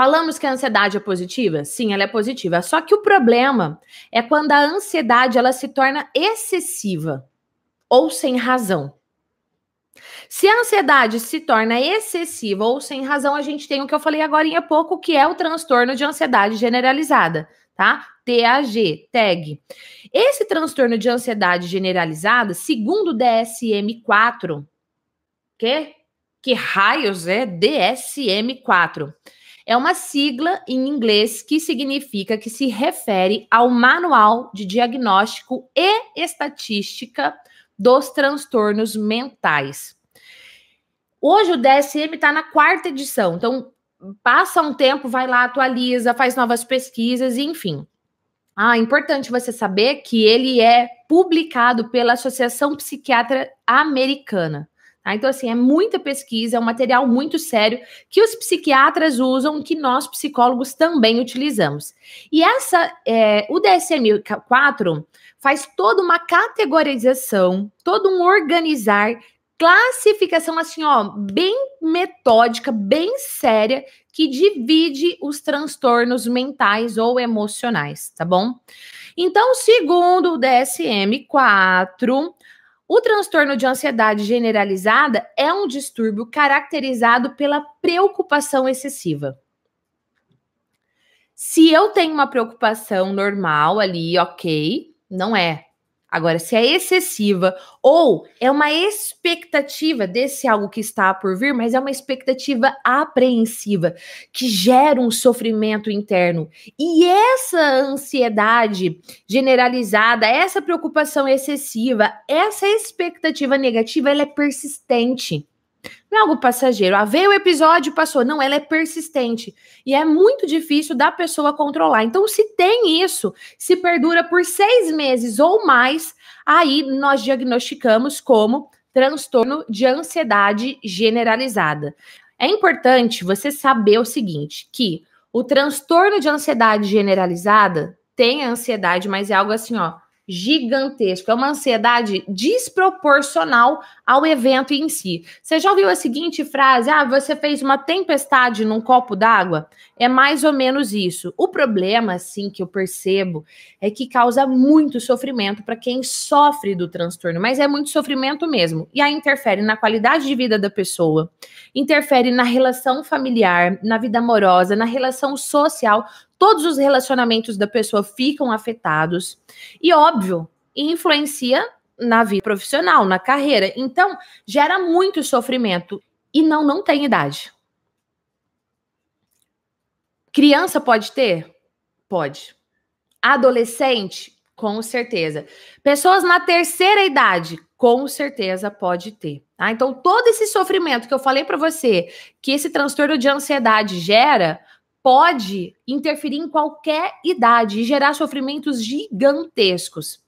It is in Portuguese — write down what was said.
Falamos que a ansiedade é positiva? Sim, ela é positiva. Só que o problema é quando a ansiedade ela se torna excessiva ou sem razão. Se a ansiedade se torna excessiva ou sem razão, a gente tem o que eu falei agora há pouco, que é o transtorno de ansiedade generalizada, tá? TAG, TAG. Esse transtorno de ansiedade generalizada, segundo o DSM-4, que que raios é DSM-4? é uma sigla em inglês que significa que se refere ao Manual de Diagnóstico e Estatística dos Transtornos Mentais. Hoje o DSM está na quarta edição, então passa um tempo, vai lá, atualiza, faz novas pesquisas, enfim. Ah, é importante você saber que ele é publicado pela Associação Psiquiatra Americana. Tá? Então, assim, é muita pesquisa, é um material muito sério que os psiquiatras usam, que nós psicólogos também utilizamos. E essa, é, o DSM-4 faz toda uma categorização, todo um organizar, classificação, assim, ó, bem metódica, bem séria, que divide os transtornos mentais ou emocionais, tá bom? Então, segundo o DSM-4, o transtorno de ansiedade generalizada é um distúrbio caracterizado pela preocupação excessiva. Se eu tenho uma preocupação normal ali, ok, não é. Agora, se é excessiva ou é uma expectativa desse algo que está por vir, mas é uma expectativa apreensiva que gera um sofrimento interno. E essa ansiedade generalizada, essa preocupação excessiva, essa expectativa negativa, ela é persistente. Não é algo passageiro. Ah, veio o episódio, passou. Não, ela é persistente. E é muito difícil da pessoa controlar. Então, se tem isso, se perdura por seis meses ou mais, aí nós diagnosticamos como transtorno de ansiedade generalizada. É importante você saber o seguinte, que o transtorno de ansiedade generalizada tem a ansiedade, mas é algo assim, ó, gigantesco, é uma ansiedade desproporcional ao evento em si. Você já ouviu a seguinte frase: "Ah, você fez uma tempestade num copo d'água"? É mais ou menos isso. O problema, assim, que eu percebo é que causa muito sofrimento para quem sofre do transtorno, mas é muito sofrimento mesmo. E aí interfere na qualidade de vida da pessoa, interfere na relação familiar, na vida amorosa, na relação social, todos os relacionamentos da pessoa ficam afetados. E óbvio, influencia na vida profissional, na carreira. Então, gera muito sofrimento. E não, não tem idade. Criança pode ter? Pode. Adolescente? Com certeza. Pessoas na terceira idade? Com certeza pode ter. Ah, então, todo esse sofrimento que eu falei para você, que esse transtorno de ansiedade gera, pode interferir em qualquer idade e gerar sofrimentos gigantescos.